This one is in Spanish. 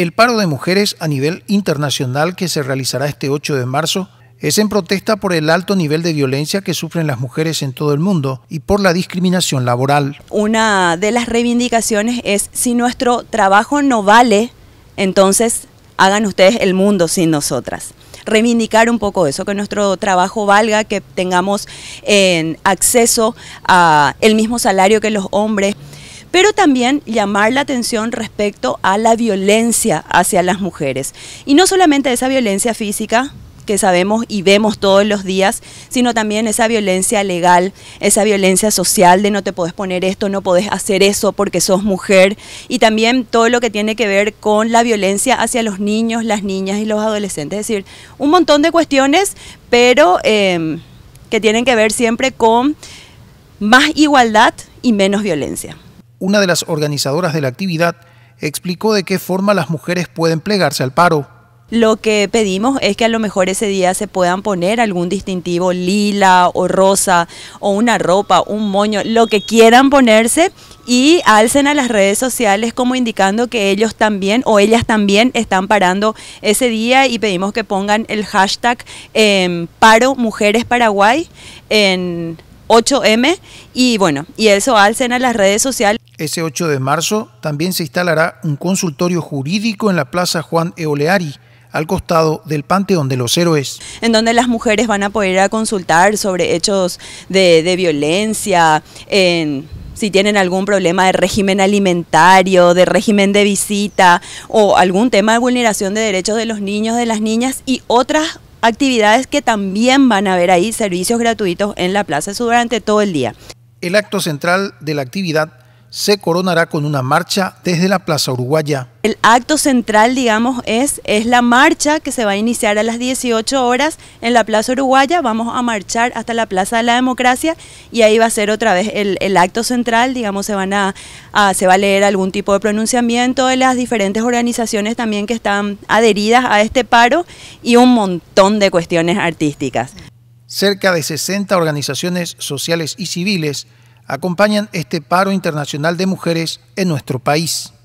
El paro de mujeres a nivel internacional que se realizará este 8 de marzo es en protesta por el alto nivel de violencia que sufren las mujeres en todo el mundo y por la discriminación laboral. Una de las reivindicaciones es si nuestro trabajo no vale, entonces hagan ustedes el mundo sin nosotras reivindicar un poco eso, que nuestro trabajo valga, que tengamos eh, acceso al el mismo salario que los hombres pero también llamar la atención respecto a la violencia hacia las mujeres. Y no solamente esa violencia física, que sabemos y vemos todos los días, sino también esa violencia legal, esa violencia social de no te podés poner esto, no podés hacer eso porque sos mujer, y también todo lo que tiene que ver con la violencia hacia los niños, las niñas y los adolescentes, es decir, un montón de cuestiones, pero em, que tienen que ver siempre con más igualdad y menos violencia una de las organizadoras de la actividad, explicó de qué forma las mujeres pueden plegarse al paro. Lo que pedimos es que a lo mejor ese día se puedan poner algún distintivo lila o rosa o una ropa, un moño, lo que quieran ponerse y alcen a las redes sociales como indicando que ellos también o ellas también están parando ese día y pedimos que pongan el hashtag em, paro mujeres paraguay en 8M y bueno, y eso alcen a las redes sociales. Ese 8 de marzo también se instalará un consultorio jurídico en la Plaza Juan Eoleari al costado del Panteón de los Héroes. En donde las mujeres van a poder consultar sobre hechos de, violencia, si tienen algún problema de régimen alimentario, de régimen de visita o algún tema de vulneración de derechos de los niños, de las niñas y otras actividades que también van a haber ahí, servicios gratuitos en la plaza durante todo el día. El acto central de la actividad se coronará con una marcha desde la Plaza Uruguaya. El acto central, digamos, es, es la marcha que se va a iniciar a las 18 horas en la Plaza Uruguaya. Vamos a marchar hasta la Plaza de la Democracia y ahí va a ser otra vez el, acto central, digamos, se, van a, se va a leer algún tipo de pronunciamiento de las diferentes organizaciones también que están adheridas a este paro y un montón de cuestiones artísticas. Cerca de 60 organizaciones sociales y civiles acompañan este paro internacional de mujeres en nuestro país.